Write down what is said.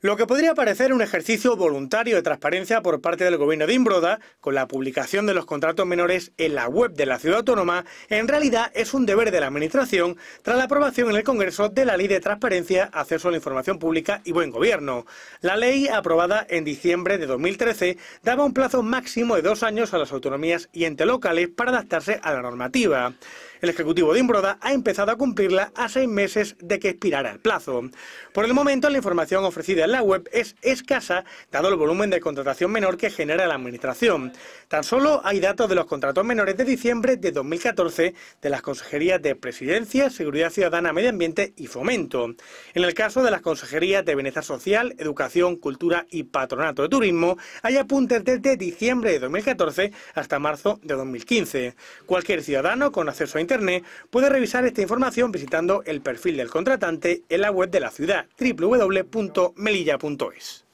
Lo que podría parecer un ejercicio voluntario de transparencia por parte del gobierno de Imbroda, con la publicación de los contratos menores en la web de la ciudad autónoma, en realidad es un deber de la Administración tras la aprobación en el Congreso de la Ley de Transparencia, Acceso a la Información Pública y Buen Gobierno. La ley, aprobada en diciembre de 2013, daba un plazo máximo de dos años a las autonomías y entes locales para adaptarse a la normativa. El Ejecutivo de Imbroda ha empezado a cumplirla a seis meses de que expirara el plazo. Por el momento, la información ofrecida en la web es escasa, dado el volumen de contratación menor que genera la Administración. Tan solo hay datos de los contratos menores de diciembre de 2014 de las consejerías de Presidencia, Seguridad Ciudadana, Medio Ambiente y Fomento. En el caso de las consejerías de Bienestar Social, Educación, Cultura y Patronato de Turismo, hay apuntes desde diciembre de 2014 hasta marzo de 2015. Cualquier ciudadano con acceso a puede revisar esta información visitando el perfil del contratante en la web de la ciudad www.melilla.es.